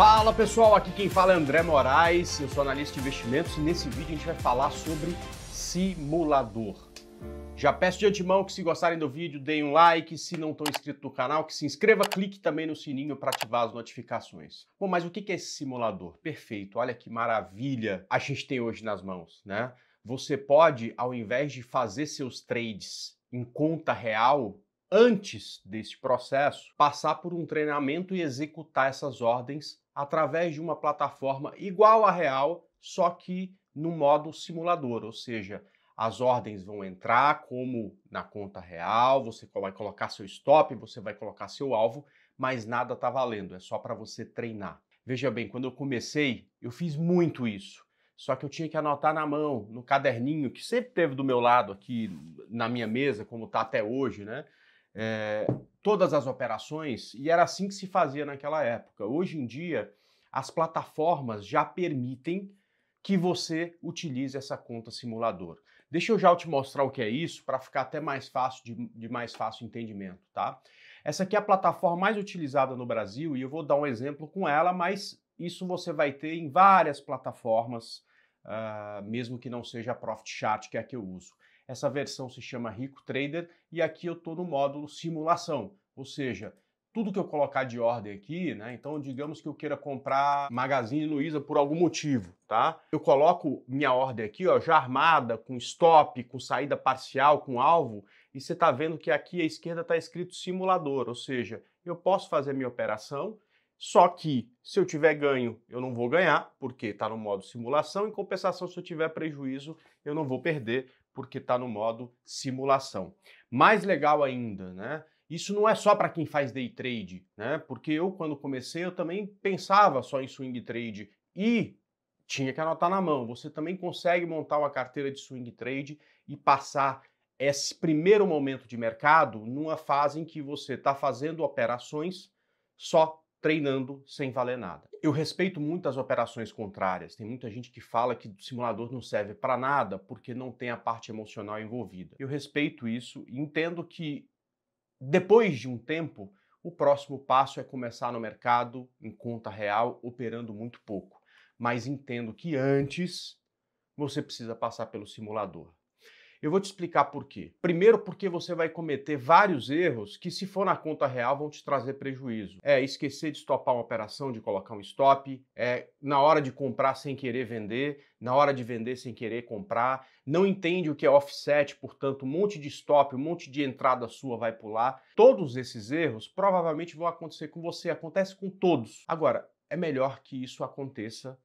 Fala pessoal, aqui quem fala é André Moraes, eu sou analista de investimentos e nesse vídeo a gente vai falar sobre simulador. Já peço de antemão que se gostarem do vídeo, deem um like, se não estão inscrito no canal, que se inscreva, clique também no sininho para ativar as notificações. Bom, mas o que é esse simulador? Perfeito, olha que maravilha a gente tem hoje nas mãos, né? Você pode, ao invés de fazer seus trades em conta real, antes deste processo, passar por um treinamento e executar essas ordens através de uma plataforma igual à real, só que no modo simulador, ou seja, as ordens vão entrar como na conta real, você vai colocar seu stop, você vai colocar seu alvo, mas nada está valendo, é só para você treinar. Veja bem, quando eu comecei, eu fiz muito isso. Só que eu tinha que anotar na mão, no caderninho que sempre teve do meu lado aqui na minha mesa, como está até hoje, né? é, todas as operações e era assim que se fazia naquela época. Hoje em dia, as plataformas já permitem que você utilize essa conta simulador. Deixa eu já te mostrar o que é isso para ficar até mais fácil de, de, mais fácil entendimento, tá? Essa aqui é a plataforma mais utilizada no Brasil e eu vou dar um exemplo com ela, mas isso você vai ter em várias plataformas, uh, mesmo que não seja a Profit Chart, que é a que eu uso. Essa versão se chama Rico Trader e aqui eu estou no módulo simulação, ou seja, tudo que eu colocar de ordem aqui, né? Então, digamos que eu queira comprar Magazine Luiza por algum motivo, tá? Eu coloco minha ordem aqui, ó, já armada, com stop, com saída parcial, com alvo, e você tá vendo que aqui à esquerda tá escrito simulador, ou seja, eu posso fazer minha operação, só que se eu tiver ganho, eu não vou ganhar, porque está no modo simulação. Em compensação, se eu tiver prejuízo, eu não vou perder, porque está no modo simulação. Mais legal ainda, né? Isso não é só para quem faz day trade, né? Porque eu, quando comecei, eu também pensava só em swing trade e tinha que anotar na mão. Você também consegue montar uma carteira de swing trade e passar esse primeiro momento de mercado numa fase em que você está fazendo operações só treinando sem valer nada. Eu respeito muito as operações contrárias. Tem muita gente que fala que o simulador não serve para nada porque não tem a parte emocional envolvida. Eu respeito isso e entendo que depois de um tempo, o próximo passo é começar no mercado em conta real, operando muito pouco. Mas entendo que antes você precisa passar pelo simulador. Eu vou te explicar por quê. Primeiro, porque você vai cometer vários erros que, se for na conta real, vão te trazer prejuízo. É esquecer de stopar uma operação, de colocar um stop, é na hora de comprar sem querer vender, na hora de vender sem querer comprar, não entende o que é offset, portanto, um monte de stop, um monte de entrada sua vai pular. Todos esses erros provavelmente vão acontecer com você, acontece com todos. Agora, é melhor que isso aconteça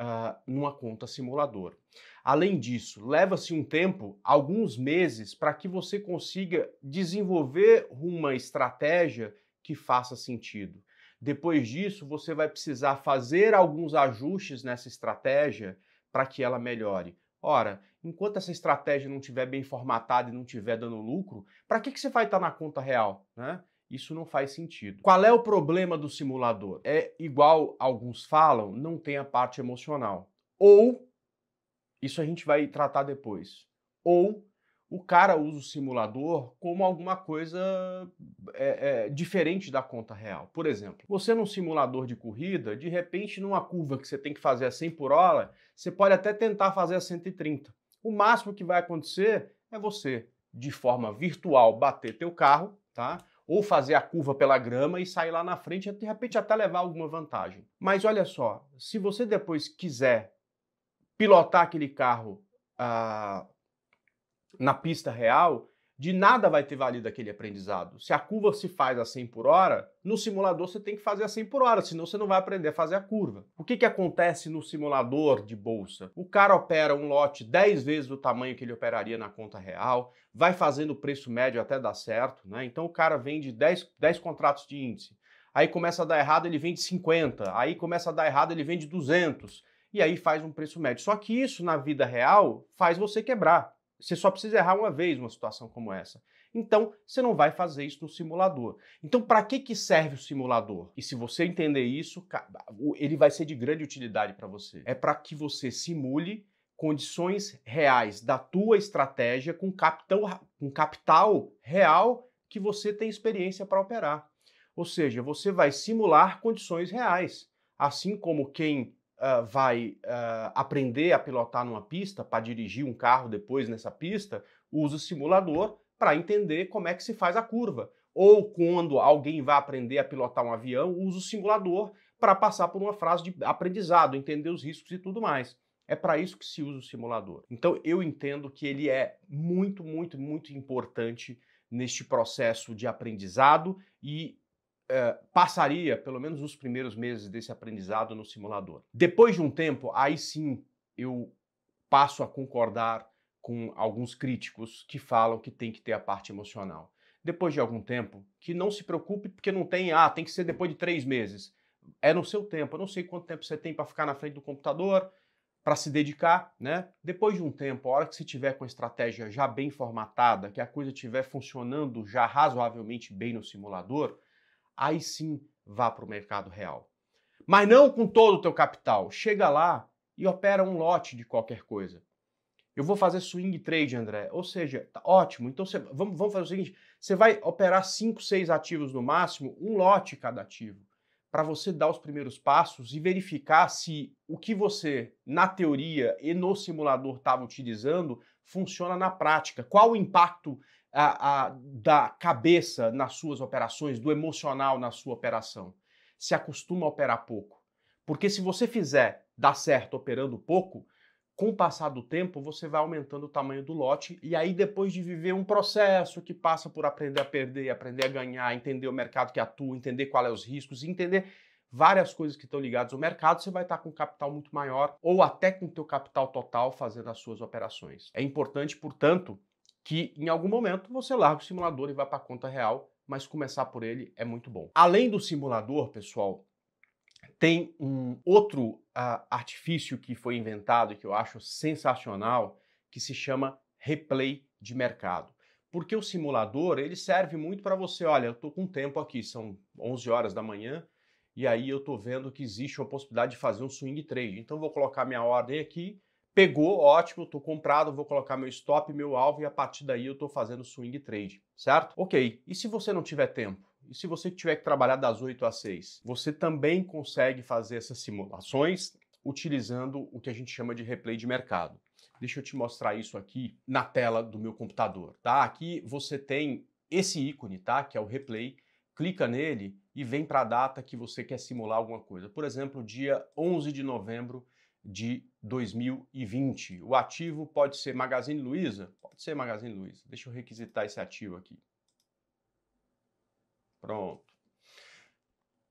uh, numa conta simulador. Além disso, leva-se um tempo, alguns meses, para que você consiga desenvolver uma estratégia que faça sentido. Depois disso, você vai precisar fazer alguns ajustes nessa estratégia para que ela melhore. Ora, enquanto essa estratégia não estiver bem formatada e não estiver dando lucro, para que, que você vai estar na conta real? Né? Isso não faz sentido. Qual é o problema do simulador? É igual alguns falam, não tem a parte emocional. Ou, isso a gente vai tratar depois, ou o cara usa o simulador como alguma coisa é, é, diferente da conta real. Por exemplo, você num simulador de corrida, de repente numa curva que você tem que fazer a 100 por hora, você pode até tentar fazer a 130. O máximo que vai acontecer é você, de forma virtual, bater teu carro, tá? ou fazer a curva pela grama e sair lá na frente, de repente até levar alguma vantagem. Mas olha só, se você depois quiser pilotar aquele carro ah, na pista real, de nada vai ter valido aquele aprendizado. Se a curva se faz a 100 por hora, no simulador você tem que fazer a 100 por hora, senão você não vai aprender a fazer a curva. O que, que acontece no simulador de bolsa? O cara opera um lote 10 vezes do tamanho que ele operaria na conta real, vai fazendo o preço médio até dar certo, né? Então o cara vende 10, 10 contratos de índice. Aí começa a dar errado, ele vende 50. Aí começa a dar errado, ele vende 200. E aí faz um preço médio. Só que isso na vida real faz você quebrar. Você só precisa errar uma vez uma situação como essa. Então, você não vai fazer isso no simulador. Então, para que, que serve o simulador? E se você entender isso, ele vai ser de grande utilidade para você. É para que você simule condições reais da tua estratégia com capital, com capital real que você tem experiência para operar. Ou seja, você vai simular condições reais. Assim como quem vai uh, aprender a pilotar numa pista, para dirigir um carro depois nessa pista, usa o simulador para entender como é que se faz a curva. Ou quando alguém vai aprender a pilotar um avião, usa o simulador para passar por uma frase de aprendizado, entender os riscos e tudo mais. É para isso que se usa o simulador. Então eu entendo que ele é muito, muito, muito importante neste processo de aprendizado e eh, passaria pelo menos os primeiros meses desse aprendizado no simulador. Depois de um tempo, aí sim eu passo a concordar com alguns críticos que falam que tem que ter a parte emocional. Depois de algum tempo, que não se preocupe porque não tem, ah, tem que ser depois de três meses. É no seu tempo. Eu não sei quanto tempo você tem para ficar na frente do computador, para se dedicar, né? Depois de um tempo, a hora que você tiver com a estratégia já bem formatada, que a coisa estiver funcionando já razoavelmente bem no simulador, aí sim vá para o mercado real. Mas não com todo o teu capital. Chega lá e opera um lote de qualquer coisa. Eu vou fazer swing trade, André. Ou seja, tá ótimo. Então cê, vamos, vamos fazer o seguinte: você vai operar 5, 6 ativos no máximo, um lote cada ativo, para você dar os primeiros passos e verificar se o que você, na teoria e no simulador, estava utilizando funciona na prática. Qual o impacto a, a, da cabeça nas suas operações, do emocional na sua operação. Se acostuma a operar pouco. Porque se você fizer dar certo operando pouco, com o passar do tempo você vai aumentando o tamanho do lote e aí depois de viver um processo que passa por aprender a perder, aprender a ganhar, entender o mercado que atua, entender quais é os riscos, entender várias coisas que estão ligadas ao mercado, você vai estar com um capital muito maior ou até com o teu capital total fazendo as suas operações. É importante, portanto, que em algum momento você larga o simulador e vai para a conta real, mas começar por ele é muito bom. Além do simulador, pessoal, tem um outro uh, artifício que foi inventado que eu acho sensacional, que se chama replay de mercado. Porque o simulador, ele serve muito para você, olha, eu tô com tempo aqui, são 11 horas da manhã, e aí eu tô vendo que existe uma possibilidade de fazer um swing trade. Então vou colocar minha ordem aqui Pegou, ótimo, estou comprado, vou colocar meu stop, meu alvo e a partir daí eu estou fazendo swing trade, certo? Ok, e se você não tiver tempo? E se você tiver que trabalhar das 8 às 6? Você também consegue fazer essas simulações utilizando o que a gente chama de replay de mercado. Deixa eu te mostrar isso aqui na tela do meu computador, tá? Aqui você tem esse ícone, tá? Que é o replay. Clica nele e vem para a data que você quer simular alguma coisa. Por exemplo, dia 11 de novembro de 2020. O ativo pode ser Magazine Luiza? Pode ser Magazine Luiza. Deixa eu requisitar esse ativo aqui. Pronto.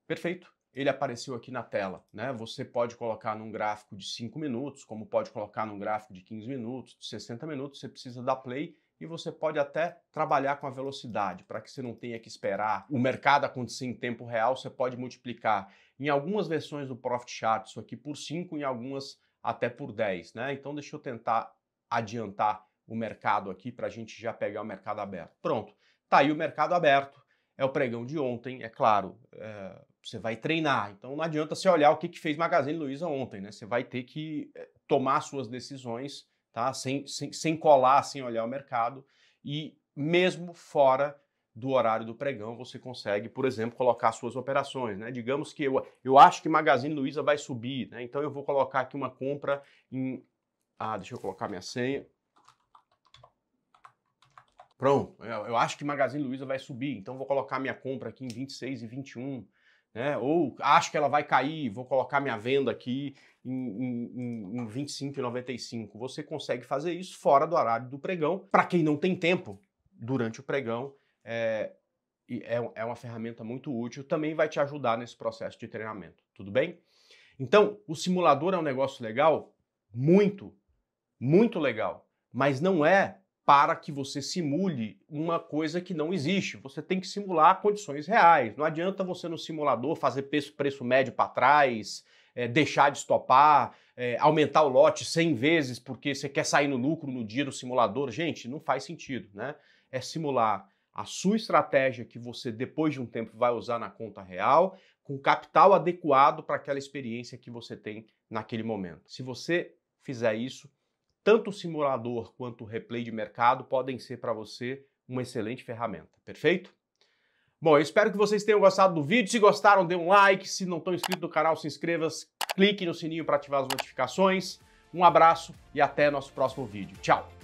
Perfeito. Ele apareceu aqui na tela, né? Você pode colocar num gráfico de 5 minutos, como pode colocar num gráfico de 15 minutos, de 60 minutos, você precisa dar play e você pode até trabalhar com a velocidade, para que você não tenha que esperar o mercado acontecer em tempo real, você pode multiplicar em algumas versões do Profit Chart isso aqui por 5, em algumas até por 10, né? Então deixa eu tentar adiantar o mercado aqui para a gente já pegar o mercado aberto. Pronto, tá aí o mercado aberto, é o pregão de ontem, é claro, é, você vai treinar, então não adianta você olhar o que, que fez Magazine Luiza ontem, né? Você vai ter que é, tomar suas decisões tá? sem, sem, sem colar, sem olhar o mercado. E mesmo fora do horário do pregão, você consegue, por exemplo, colocar suas operações. Né? Digamos que eu, eu acho que Magazine Luiza vai subir, né? então eu vou colocar aqui uma compra em. Ah, deixa eu colocar minha senha. Pronto, eu, acho que Magazine Luiza vai subir, então vou colocar minha compra aqui em 26 e 21 né? ou acho que ela vai cair, vou colocar minha venda aqui em, em, em 25,95. Você consegue fazer isso fora do horário do pregão. Para quem não tem tempo, durante o pregão, é, é, é uma ferramenta muito útil, também vai te ajudar nesse processo de treinamento, tudo bem? Então, o simulador é um negócio legal, muito, muito legal, mas não é para que você simule uma coisa que não existe. Você tem que simular condições reais. Não adianta você no simulador fazer preço, preço médio para trás, é, deixar de estopar, é, aumentar o lote 100 vezes porque você quer sair no lucro no dia do simulador. Gente, não faz sentido, né? É simular a sua estratégia que você depois de um tempo vai usar na conta real, com capital adequado para aquela experiência que você tem naquele momento. Se você fizer isso, tanto o simulador quanto o replay de mercado podem ser para você uma excelente ferramenta, perfeito? Bom, eu espero que vocês tenham gostado do vídeo. Se gostaram, dê um like. Se não estão inscritos no canal, se inscreva, clique no sininho para ativar as notificações. Um abraço e até nosso próximo vídeo. Tchau!